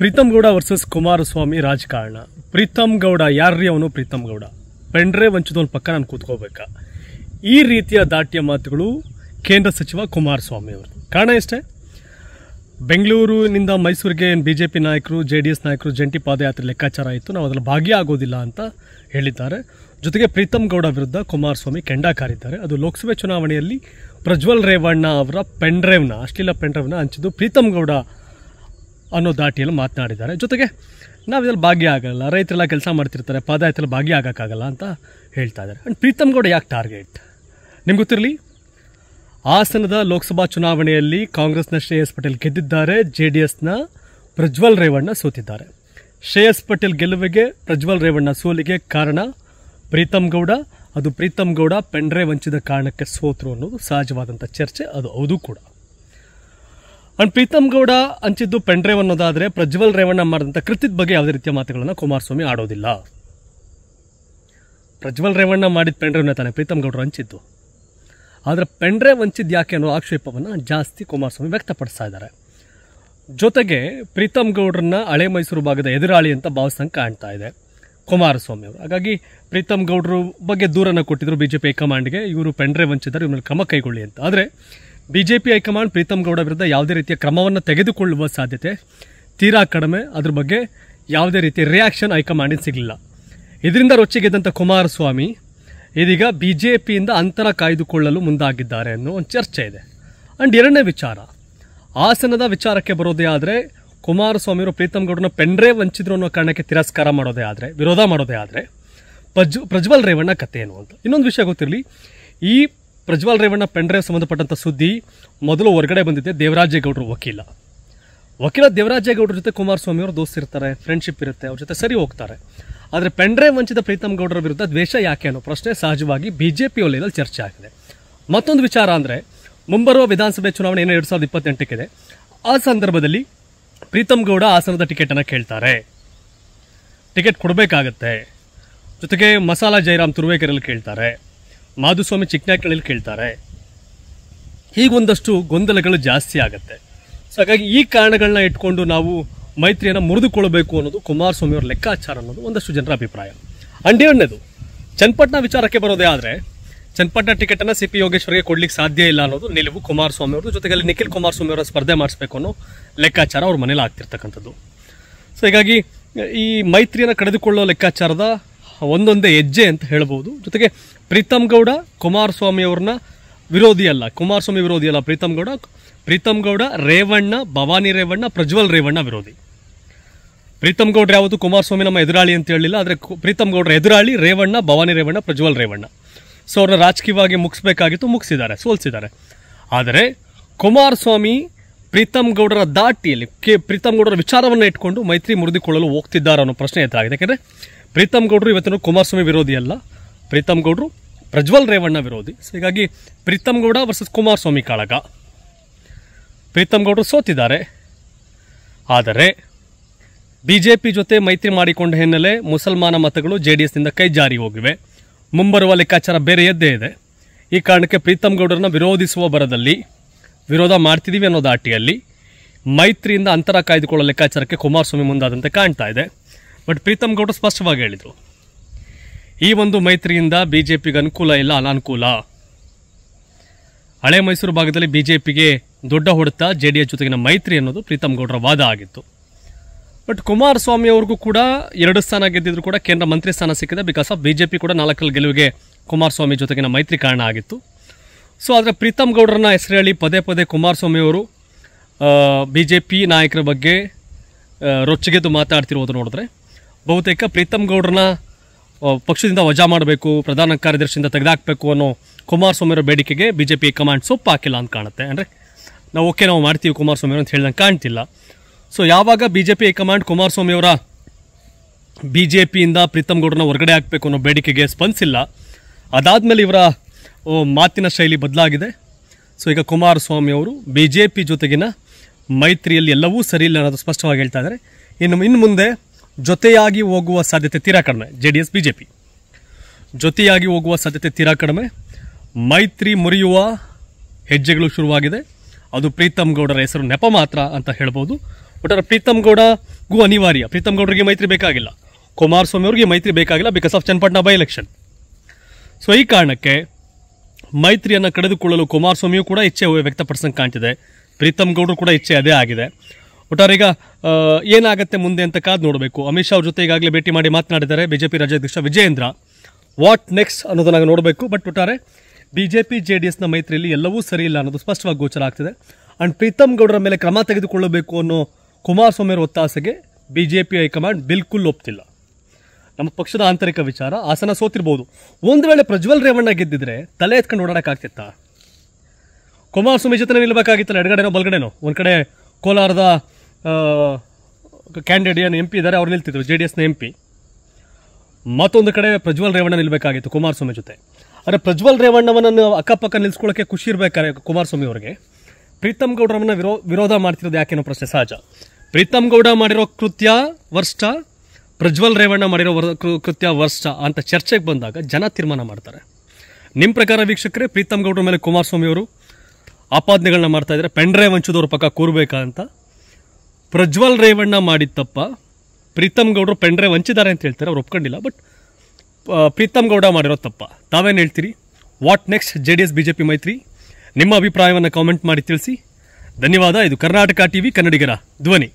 Preetham Gowda versus Kumaraswamy ರಾಜಕಾರಣ ಪ್ರೀತಮ್ ಗೌಡ ಯಾರ್ರೀ ಅವನು ಪ್ರೀತಮ್ ಗೌಡ ಪೆಂಡ್ರೆ ವಂಚದವನ್ ಪಕ್ಕ ನಾನು ಕೂತ್ಕೋಬೇಕಾ ಈ ರೀತಿಯ ದಾಟ್ಯ ಮಾತುಗಳು ಕೇಂದ್ರ ಸಚಿವ ಕುಮಾರಸ್ವಾಮಿ ಅವರು ಕಾರಣ ಇಷ್ಟೇ ಬೆಂಗಳೂರಿನಿಂದ ಮೈಸೂರಿಗೆ ಬಿ ಜೆ ಪಿ ನಾಯಕರು ಜೆ ಡಿ ಎಸ್ ನಾಯಕರು ಜಂಟಿ ಪಾದಯಾತ್ರೆ ಲೆಕ್ಕಾಚಾರ ಆಯಿತು ನಾವು ಅದರಲ್ಲಿ ಭಾಗಿಯಾಗೋದಿಲ್ಲ ಅಂತ ಹೇಳಿದ್ದಾರೆ ಜೊತೆಗೆ ಪ್ರೀತಮ್ ಗೌಡ ವಿರುದ್ಧ ಕುಮಾರಸ್ವಾಮಿ ಕೆಂಡಾಕಾರಿದ್ದಾರೆ ಅದು ಲೋಕಸಭೆ ಚುನಾವಣೆಯಲ್ಲಿ ಪ್ರಜ್ವಲ್ ರೇವಣ್ಣ ಅವರ ಪೆಂಡ್ರೇವ್ನ ಅಶ್ಲೀಲ ಪೆಂಡ್ರೈವ್ನ ಹಂಚಿದ್ದು ಪ್ರೀತಮ್ ಗೌಡ ಅನ್ನೋ ದಾಟಿಯಲ್ಲಿ ಮಾತನಾಡಿದ್ದಾರೆ ಜೊತೆಗೆ ನಾವು ಇದರಲ್ಲಿ ಭಾಗಿಯಾಗಲ್ಲ ರೈತರೆಲ್ಲ ಕೆಲಸ ಮಾಡ್ತಿರ್ತಾರೆ ಭಾಗ್ಯ ಭಾಗಿಯಾಗೋಕ್ಕಾಗಲ್ಲ ಅಂತ ಹೇಳ್ತಾ ಇದ್ದಾರೆ ಆ್ಯಂಡ್ ಪ್ರೀತಮ್ ಗೌಡ ಯಾಕೆ ಟಾರ್ಗೆಟ್ ನಿಮ್ಗೆ ಗೊತ್ತಿರಲಿ ಹಾಸನದ ಲೋಕಸಭಾ ಚುನಾವಣೆಯಲ್ಲಿ ಕಾಂಗ್ರೆಸ್ನ ಶ್ರೇಯಸ್ ಪಟೇಲ್ ಗೆದ್ದಿದ್ದಾರೆ ಜೆ ಡಿ ಎಸ್ನ ಪ್ರಜ್ವಲ್ ರೇವಣ್ಣ ಸೋತಿದ್ದಾರೆ ಶ್ರೇಯಸ್ ಪಟೇಲ್ ಗೆಲುವಿಗೆ ಪ್ರಜ್ವಲ್ ರೇವಣ್ಣ ಸೋಲಿಗೆ ಕಾರಣ ಪ್ರೀತಮ್ ಗೌಡ ಅದು ಪ್ರೀತಮ್ ಗೌಡ ಪೆಂಡ್ರೆ ವಂಚಿದ ಕಾರಣಕ್ಕೆ ಸೋತರು ಅನ್ನೋದು ಸಹಜವಾದಂಥ ಚರ್ಚೆ ಅದು ಹೌದು ಕೂಡ ಅಂಡ್ ಪ್ರೀತಮ್ ಗೌಡ ಹಂಚಿದ್ದು ಪೆಂಡ್ರೇವ್ ಅನ್ನೋದಾದ್ರೆ ಪ್ರಜ್ವಲ್ ರೇವಣ್ಣ ಮಾಡಿದಂಥ ಕೃತಿದ ಬಗ್ಗೆ ಯಾವುದೇ ರೀತಿಯ ಮಾತುಗಳನ್ನು ಕುಮಾರಸ್ವಾಮಿ ಆಡೋದಿಲ್ಲ ಪ್ರಜ್ವಲ್ ರೇವಣ್ಣ ಮಾಡಿದ ಪೆಂಡ್ರೇವ್ನ ತಾನೆ ಪ್ರೀತಮ್ ಗೌಡರು ಹಂಚಿದ್ದು ಆದ್ರೆ ಪೆಂಡ್ರೇವ್ ಹಂಚಿದ್ದು ಯಾಕೆ ಅನ್ನೋ ಆಕ್ಷೇಪವನ್ನು ಜಾಸ್ತಿ ಕುಮಾರಸ್ವಾಮಿ ವ್ಯಕ್ತಪಡಿಸ್ತಾ ಇದ್ದಾರೆ ಜೊತೆಗೆ ಪ್ರೀತಮ್ ಗೌಡ್ರನ್ನ ಹಳೆ ಮೈಸೂರು ಭಾಗದ ಎದುರಾಳಿ ಅಂತ ಭಾವಿಸ್ದಂಗೆ ಕಾಣ್ತಾ ಇದೆ ಕುಮಾರಸ್ವಾಮಿ ಅವರು ಹಾಗಾಗಿ ಪ್ರೀತಮ್ ಗೌಡ್ರು ಬಗ್ಗೆ ದೂರನ್ನು ಕೊಟ್ಟಿದ್ರು ಬಿ ಜೆ ಪಿ ಹೈಕಮಾಂಡ್ಗೆ ಇವರು ಪೆಂಡ್ರೇವ್ ಹಂಚಿದ್ದಾರೆ ಇವ್ರಲ್ಲಿ ಕ್ರಮ ಕೈಗೊಳ್ಳಿ ಅಂತ ಆದರೆ ಬಿಜೆಪಿ ಹೈಕಮಾಂಡ್ ಪ್ರೀತಮ್ ಗೌಡ ವಿರುದ್ಧ ಯಾವುದೇ ರೀತಿಯ ಕ್ರಮವನ್ನು ತೆಗೆದುಕೊಳ್ಳುವ ಸಾಧ್ಯತೆ ತೀರಾ ಕಡಿಮೆ ಅದ್ರ ಬಗ್ಗೆ ಯಾವುದೇ ರೀತಿ ರಿಯಾಕ್ಷನ್ ಹೈಕಮಾಂಡಿನ ಸಿಗಲಿಲ್ಲ ಇದರಿಂದ ರೊಚ್ಚಿಗೆದ್ದಂಥ ಕುಮಾರಸ್ವಾಮಿ ಇದೀಗ ಬಿ ಜೆ ಪಿಯಿಂದ ಅಂತರ ಕಾಯ್ದುಕೊಳ್ಳಲು ಮುಂದಾಗಿದ್ದಾರೆ ಅನ್ನೋ ಒಂದು ಚರ್ಚೆ ಇದೆ ಆ್ಯಂಡ್ ಎರಡನೇ ವಿಚಾರ ಆಸನದ ವಿಚಾರಕ್ಕೆ ಬರೋದೇ ಆದರೆ ಅವರು ಪ್ರೀತಮ್ ಗೌಡನ ಪೆಂಡ್ರೆ ವಂಚಿದ್ರು ಅನ್ನೋ ಕಾರಣಕ್ಕೆ ತಿರಸ್ಕಾರ ಮಾಡೋದೇ ಆದರೆ ವಿರೋಧ ಮಾಡೋದೇ ಆದರೆ ಪ್ರಜ್ ಪ್ರಜ್ವಲ್ ರೇವಣ್ಣ ಕಥೆ ಏನು ಅಂತ ಇನ್ನೊಂದು ವಿಷಯ ಗೊತ್ತಿರಲಿ ಈ ಪ್ರಜ್ವಲ್ ರೇವಣ್ಣ ಪೆಂಡ್ರೈವ್ ಸಂಬಂಧಪಟ್ಟಂಥ ಸುದ್ದಿ ಮೊದಲು ಹೊರಗಡೆ ಬಂದಿದ್ದೆ ದೇವರಾಜೇಗೌಡರು ವಕೀಲ ವಕೀಲ ದೇವರಾಜೇಗೌಡರ ಜೊತೆ ಕುಮಾರಸ್ವಾಮಿ ಅವರು ಇರ್ತಾರೆ ಫ್ರೆಂಡ್ಶಿಪ್ ಇರುತ್ತೆ ಅವ್ರ ಜೊತೆ ಸರಿ ಹೋಗ್ತಾರೆ ಆದರೆ ಪೆಂಡ್ರೈವ್ ವಂಚಿತ ಪ್ರೀತಮ್ ಗೌಡರ ವಿರುದ್ಧ ದ್ವೇಷ ಯಾಕೆ ಅನ್ನೋ ಪ್ರಶ್ನೆ ಸಹಜವಾಗಿ ಬಿ ಜೆ ಪಿ ವಲಯದಲ್ಲಿ ಚರ್ಚೆ ಆಗಿದೆ ಮತ್ತೊಂದು ವಿಚಾರ ಅಂದರೆ ಮುಂಬರುವ ವಿಧಾನಸಭೆ ಚುನಾವಣೆ ಏನು ಎರಡು ಸಾವಿರದ ಇಪ್ಪತ್ತೆಂಟಕ್ಕಿದೆ ಆ ಸಂದರ್ಭದಲ್ಲಿ ಪ್ರೀತಮ್ ಗೌಡ ಆಸನದ ಟಿಕೆಟನ್ನು ಕೇಳ್ತಾರೆ ಟಿಕೆಟ್ ಕೊಡಬೇಕಾಗತ್ತೆ ಜೊತೆಗೆ ಮಸಾಲಾ ಜೈರಾಮ್ ತುರುವೇಕೆರೆಯಲ್ಲಿ ಕೇಳ್ತಾರೆ ಮಾಧುಸ್ವಾಮಿ ಚಿಕ್ಕನಾಕಳಲ್ಲಿ ಕೇಳ್ತಾರೆ ಹೀಗೊಂದಷ್ಟು ಗೊಂದಲಗಳು ಜಾಸ್ತಿ ಆಗುತ್ತೆ ಸೊ ಹಾಗಾಗಿ ಈ ಕಾರಣಗಳನ್ನ ಇಟ್ಕೊಂಡು ನಾವು ಮೈತ್ರಿಯನ್ನು ಮುರಿದುಕೊಳ್ಬೇಕು ಅನ್ನೋದು ಕುಮಾರಸ್ವಾಮಿಯವ್ರ ಲೆಕ್ಕಾಚಾರ ಅನ್ನೋದು ಒಂದಷ್ಟು ಜನರ ಅಭಿಪ್ರಾಯ ಅಂಡೇಣ್ಣದು ಚನ್ನಪಟ್ಟಣ ವಿಚಾರಕ್ಕೆ ಬರೋದೇ ಆದರೆ ಚನ್ನಪಟ್ಟಣ ಟಿಕೆಟನ್ನು ಸಿ ಪಿ ಯೋಗೇಶ್ವರಿಗೆ ಕೊಡ್ಲಿಕ್ಕೆ ಸಾಧ್ಯ ಇಲ್ಲ ಅನ್ನೋದು ನಿಲುವು ಕುಮಾರಸ್ವಾಮಿ ಅವರು ಜೊತೆಗೆ ನಿಖಿಲ್ ಕುಮಾರಸ್ವಾಮಿ ಅವರ ಸ್ಪರ್ಧೆ ಮಾಡಿಸ್ಬೇಕು ಅನ್ನೋ ಲೆಕ್ಕಾಚಾರ ಅವ್ರ ಮನೇಲಿ ಆಗ್ತಿರ್ತಕ್ಕಂಥದ್ದು ಸೊ ಹೀಗಾಗಿ ಈ ಮೈತ್ರಿಯನ್ನು ಕಳೆದುಕೊಳ್ಳೋ ಲೆಕ್ಕಾಚಾರದ ಒಂದೊಂದೇ ಹೆಜ್ಜೆ ಅಂತ ಹೇಳ್ಬೋದು ಜೊತೆಗೆ ಪ್ರೀತಮ್ ಗೌಡ ಕುಮಾರಸ್ವಾಮಿ ಅವ್ರನ್ನ ವಿರೋಧಿ ಅಲ್ಲ ಕುಮಾರಸ್ವಾಮಿ ವಿರೋಧಿ ಅಲ್ಲ ಪ್ರೀತಮ್ ಗೌಡ ಪ್ರೀತಮ್ ಗೌಡ ರೇವಣ್ಣ ಭವಾನಿ ರೇವಣ್ಣ ಪ್ರಜ್ವಲ್ ರೇವಣ್ಣ ವಿರೋಧಿ ಪ್ರೀತಮ್ ಗೌಡ ಯಾವತ್ತು ಕುಮಾರಸ್ವಾಮಿ ನಮ್ಮ ಎದುರಾಳಿ ಅಂತ ಹೇಳಿಲ್ಲ ಆದರೆ ಪ್ರೀತಮ್ ಗೌಡ್ರ ಎದುರಾಳಿ ರೇವಣ್ಣ ಭವಾನಿ ರೇವಣ್ಣ ಪ್ರಜ್ವಲ್ ರೇವಣ್ಣ ಸೊ ಅವ್ರನ್ನ ರಾಜಕೀಯವಾಗಿ ಮುಗಿಸ್ಬೇಕಾಗಿತ್ತು ಮುಗಿಸಿದ್ದಾರೆ ಸೋಲ್ಸಿದ್ದಾರೆ ಆದರೆ ಕುಮಾರಸ್ವಾಮಿ ಪ್ರೀತಮ್ ಗೌಡರ ದಾಟಿಯಲ್ಲಿ ಕೆ ಪ್ರೀತಮ್ ಗೌಡರ ವಿಚಾರವನ್ನು ಇಟ್ಕೊಂಡು ಮೈತ್ರಿ ಮುರಿದುಕೊಳ್ಳಲು ಹೋಗ್ತಿದ್ದಾರೆ ಅನ್ನೋ ಪ್ರಶ್ನೆ ಎದುರಾಗಿದೆ ಯಾಕೆಂದರೆ ಪ್ರೀತಮ್ ಗೌಡರು ಇವತ್ತಿನ ಕುಮಾರಸ್ವಾಮಿ ವಿರೋಧಿ ಅಲ್ಲ ಪ್ರೀತಮ್ ಗೌಡರು ಪ್ರಜ್ವಲ್ ರೇವಣ್ಣ ವಿರೋಧಿ ಸೊ ಹೀಗಾಗಿ ಪ್ರೀತಮ್ ಗೌಡ ವರ್ಸಸ್ ಕುಮಾರಸ್ವಾಮಿ ಕಾಳಗ ಪ್ರೀತಮ್ ಗೌಡರು ಸೋತಿದ್ದಾರೆ ಆದರೆ ಬಿ ಜೆ ಪಿ ಜೊತೆ ಮೈತ್ರಿ ಮಾಡಿಕೊಂಡ ಹಿನ್ನೆಲೆ ಮುಸಲ್ಮಾನ ಮತಗಳು ಜೆ ಡಿ ಎಸ್ನಿಂದ ಕೈ ಜಾರಿ ಹೋಗಿವೆ ಮುಂಬರುವ ಲೆಕ್ಕಾಚಾರ ಬೇರೆಯದ್ದೇ ಇದೆ ಈ ಕಾರಣಕ್ಕೆ ಪ್ರೀತಮ್ ಗೌಡರನ್ನು ವಿರೋಧಿಸುವ ಬರದಲ್ಲಿ ವಿರೋಧ ಮಾಡ್ತಿದ್ದೀವಿ ಅನ್ನೋ ದಾಟಿಯಲ್ಲಿ ಮೈತ್ರಿಯಿಂದ ಅಂತರ ಕಾಯ್ದುಕೊಳ್ಳೋ ಲೆಕ್ಕಾಚಾರಕ್ಕೆ ಕುಮಾರಸ್ವಾಮಿ ಮುಂದಾದಂತೆ ಕಾಣ್ತಾ ಇದೆ ಬಟ್ ಪ್ರೀತಮ್ ಗೌಡರು ಸ್ಪಷ್ಟವಾಗಿ ಹೇಳಿದರು ಈ ಒಂದು ಮೈತ್ರಿಯಿಂದ ಬಿಜೆಪಿಗೆ ಅನುಕೂಲ ಇಲ್ಲ ಅನಾನುಕೂಲ ಹಳೆ ಮೈಸೂರು ಭಾಗದಲ್ಲಿ ಬಿಜೆಪಿಗೆ ದೊಡ್ಡ ಹೊಡೆತ ಜೆ ಡಿ ಎಸ್ ಜೊತೆಗಿನ ಮೈತ್ರಿ ಅನ್ನೋದು ಪ್ರೀತಮ್ ಗೌಡರ ವಾದ ಆಗಿತ್ತು ಬಟ್ ಕುಮಾರಸ್ವಾಮಿ ಅವ್ರಿಗೂ ಕೂಡ ಎರಡು ಸ್ಥಾನ ಗೆದ್ದಿದ್ರು ಕೂಡ ಕೇಂದ್ರ ಮಂತ್ರಿ ಸ್ಥಾನ ಸಿಕ್ಕಿದೆ ಬಿಕಾಸ್ ಆಫ್ ಪಿ ಕೂಡ ನಾಲ್ಕಲ್ಲಿ ಗೆಲುವಿಗೆ ಕುಮಾರಸ್ವಾಮಿ ಜೊತೆಗಿನ ಮೈತ್ರಿ ಕಾರಣ ಆಗಿತ್ತು ಸೊ ಆದರೆ ಪ್ರೀತಮ್ ಗೌಡರನ್ನ ಹೆಸರು ಹೇಳಿ ಪದೇ ಪದೇ ಕುಮಾರಸ್ವಾಮಿ ಅವರು ಬಿ ಜೆ ಪಿ ನಾಯಕರ ಬಗ್ಗೆ ರೊಚ್ಚಿಗೆದ್ದು ಮಾತಾಡ್ತಿರೋದು ನೋಡಿದ್ರೆ ಬಹುತೇಕ ಪ್ರೀತಮ್ ಗೌಡ್ರನ್ನ ಪಕ್ಷದಿಂದ ವಜಾ ಮಾಡಬೇಕು ಪ್ರಧಾನ ಕಾರ್ಯದರ್ಶಿಯಿಂದ ತೆಗೆದಾಕಬೇಕು ಅನ್ನೋ ಕುಮಾರಸ್ವಾಮಿ ಅವರ ಬೇಡಿಕೆಗೆ ಬಿ ಜೆ ಪಿ ಕಮಾಂಡ್ ಸೊಪ್ಪು ಹಾಕಿಲ್ಲ ಅಂತ ಕಾಣುತ್ತೆ ಅಂದರೆ ನಾವು ಓಕೆ ನಾವು ಮಾಡ್ತೀವಿ ಕುಮಾರಸ್ವಾಮಿ ಅಂತ ಹೇಳಿದಂಗೆ ಕಾಣ್ತಿಲ್ಲ ಸೊ ಯಾವಾಗ ಬಿ ಜೆ ಪಿ ಕಮಾಂಡ್ ಕುಮಾರಸ್ವಾಮಿಯವರ ಬಿ ಜೆ ಪಿಯಿಂದ ಪ್ರೀತಮ್ ಗೌಡ್ರನ್ನ ಹೊರಗಡೆ ಹಾಕಬೇಕು ಅನ್ನೋ ಬೇಡಿಕೆಗೆ ಸ್ಪಂದಿಸಿಲ್ಲ ಅದಾದಮೇಲೆ ಇವರ ಮಾತಿನ ಶೈಲಿ ಬದಲಾಗಿದೆ ಸೊ ಈಗ ಕುಮಾರಸ್ವಾಮಿಯವರು ಅವರು ಬಿ ಜೆ ಪಿ ಜೊತೆಗಿನ ಮೈತ್ರಿಯಲ್ಲಿ ಎಲ್ಲವೂ ಸರಿ ಇಲ್ಲ ಅನ್ನೋದು ಸ್ಪಷ್ಟವಾಗಿ ಹೇಳ್ತಾ ಇದ್ದಾರೆ ಇನ್ನು ಇನ್ನು ಮುಂದೆ ಜೊತೆಯಾಗಿ ಹೋಗುವ ಸಾಧ್ಯತೆ ತೀರಾ ಕಡಿಮೆ ಜೆ ಡಿ ಎಸ್ ಬಿಜೆಪಿ ಜೊತೆಯಾಗಿ ಹೋಗುವ ಸಾಧ್ಯತೆ ತೀರಾ ಕಡಿಮೆ ಮೈತ್ರಿ ಮುರಿಯುವ ಹೆಜ್ಜೆಗಳು ಶುರುವಾಗಿದೆ ಅದು ಪ್ರೀತಮ್ ಗೌಡರ ಹೆಸರು ನೆಪ ಮಾತ್ರ ಅಂತ ಹೇಳ್ಬೋದು ಒಟ್ಟಾರೆ ಪ್ರೀತಮ್ ಗೌಡಗೂ ಅನಿವಾರ್ಯ ಪ್ರೀತಮ್ ಗೌಡರಿಗೆ ಮೈತ್ರಿ ಬೇಕಾಗಿಲ್ಲ ಕುಮಾರಸ್ವಾಮಿ ಅವರಿಗೆ ಮೈತ್ರಿ ಬೇಕಾಗಿಲ್ಲ because of Channapatna bye election so ಈ ಕಾರಣಕ್ಕೆ ಮೈತ್ರಿಯನ್ನು ಕಳೆದುಕೊಳ್ಳಲು ಕುಮಾರಸ್ವಾಮಿಯೂ ಕೂಡ ಇಚ್ಛೆ ವ್ಯಕ್ತಪಡಿಸಂಗೆ ಕಾಣ್ತಿದೆ ಪ್ರೀತಮ್ ಗೌಡರು ಕೂಡ ಇಚ್ಛೆ ಅದೇ ಆಗಿದೆ ಒಟ್ಟಾರೀಗ ಏನಾಗುತ್ತೆ ಮುಂದೆ ಅಂತ ಕಾದು ನೋಡಬೇಕು ಅಮಿತ್ ಶಾ ಅವ್ರ ಜೊತೆ ಈಗಾಗಲೇ ಭೇಟಿ ಮಾಡಿ ಮಾತನಾಡಿದ್ದಾರೆ ಬಿಜೆಪಿ ರಾಜ್ಯಾಧ್ಯಕ್ಷ ವಿಜಯೇಂದ್ರ ವಾಟ್ ನೆಕ್ಸ್ಟ್ ಅನ್ನೋದನ್ನ ನೋಡಬೇಕು ಬಟ್ ಒಟ್ಟಾರೆ ಬಿಜೆಪಿ ಜೆ ಡಿ ಎಸ್ನ ಮೈತ್ರಿಯಲ್ಲಿ ಎಲ್ಲವೂ ಸರಿ ಇಲ್ಲ ಅನ್ನೋದು ಸ್ಪಷ್ಟವಾಗಿ ಗೋಚರ ಆಗ್ತಿದೆ ಆ್ಯಂಡ್ ಪ್ರೀತಮ್ ಗೌಡರ ಮೇಲೆ ಕ್ರಮ ತೆಗೆದುಕೊಳ್ಳಬೇಕು ಅನ್ನೋ ಕುಮಾರಸ್ವಾಮಿ ಅವರ ಒತ್ತಾಸೆಗೆ ಬಿಜೆಪಿ ಹೈಕಮಾಂಡ್ ಬಿಲ್ಕುಲ್ ಒಪ್ತಿಲ್ಲ ನಮ್ಮ ಪಕ್ಷದ ಆಂತರಿಕ ವಿಚಾರ ಆಸನ ಸೋತಿರ್ಬೋದು ಒಂದು ವೇಳೆ ಪ್ರಜ್ವಲ್ ರೇವಣ್ಣ ಗೆದ್ದಿದ್ರೆ ತಲೆ ಎತ್ಕೊಂಡು ಓಡಾಡೋಕ್ಕಾಗ್ತಿತ್ತ ಕುಮಾರಸ್ವಾಮಿ ಜೊತೆ ನಿಲ್ಬೇಕಾಗಿತ್ತಲ್ಲ ಎಡಗಡೆನೋ ಬಲಗಡೆನೋ ಒಂದು ಕಡೆ ಕೋಲಾರದ ಕ್ಯಾಂಡಿಡೇಟ್ ಏನು ಎಂ ಪಿ ಇದ್ದಾರೆ ಅವ್ರು ನಿಲ್ತಿದ್ರು ಜೆ ಡಿ ಎಸ್ನ ಎಂ ಪಿ ಮತ್ತೊಂದು ಕಡೆ ಪ್ರಜ್ವಲ್ ರೇವಣ್ಣ ನಿಲ್ಲಬೇಕಾಗಿತ್ತು ಕುಮಾರಸ್ವಾಮಿ ಜೊತೆ ಆದರೆ ಪ್ರಜ್ವಲ್ ರೇವಣ್ಣವನ್ನು ಅಕ್ಕಪಕ್ಕ ನಿಲ್ಸ್ಕೊಳ್ಳೋಕೆ ಖುಷಿ ಇರಬೇಕಾದ್ರೆ ಕುಮಾರಸ್ವಾಮಿ ಅವರಿಗೆ ಪ್ರೀತಮ್ ಗೌಡರನ್ನ ವಿರೋ ವಿರೋಧ ಮಾಡ್ತಿರೋದು ಯಾಕೆನೋ ಪ್ರಶ್ನೆ ಸಹಜ ಪ್ರೀತಮ್ ಗೌಡ ಮಾಡಿರೋ ಕೃತ್ಯ ವರ್ಷ ಪ್ರಜ್ವಲ್ ರೇವಣ್ಣ ಮಾಡಿರೋ ಕೃತ್ಯ ವರ್ಷ ಅಂತ ಚರ್ಚೆಗೆ ಬಂದಾಗ ಜನ ತೀರ್ಮಾನ ಮಾಡ್ತಾರೆ ನಿಮ್ಮ ಪ್ರಕಾರ ವೀಕ್ಷಕರೇ ಪ್ರೀತಮ್ ಗೌಡರ ಮೇಲೆ ಕುಮಾರಸ್ವಾಮಿ ಅವರು ಆಪಾದನೆಗಳನ್ನ ಮಾಡ್ತಾ ಇದ್ದಾರೆ ಪೆಂಡ್ರೆ ಹಂಚಿದವ್ರ ಪಕ್ಕ ಕೂರ್ಬೇಕಾ ಅಂತ ಪ್ರಜ್ವಲ್ ರೇವಣ್ಣ ಮಾಡಿದ ಪ್ರೀತಮ್ ಗೌಡರು ಪೆಂಡ್ರೆ ವಂಚಿದ್ದಾರೆ ಅಂತ ಹೇಳ್ತಾರೆ ಅವ್ರು ಒಪ್ಕೊಂಡಿಲ್ಲ ಬಟ್ ಪ್ರೀತಮ್ ಗೌಡ ಮಾಡಿರೋ ತಪ್ಪ ತಾವೇನು ಹೇಳ್ತೀರಿ what next J D S B J P ಮೈತ್ರಿ ನಿಮ್ಮ ಅಭಿಪ್ರಾಯವನ್ನು ಕಾಮೆಂಟ್ ಮಾಡಿ ತಿಳಿಸಿ ಧನ್ಯವಾದ ಇದು ಕರ್ನಾಟಕ ಟಿ ವಿ ಕನ್ನಡಿಗರ ಧ್ವನಿ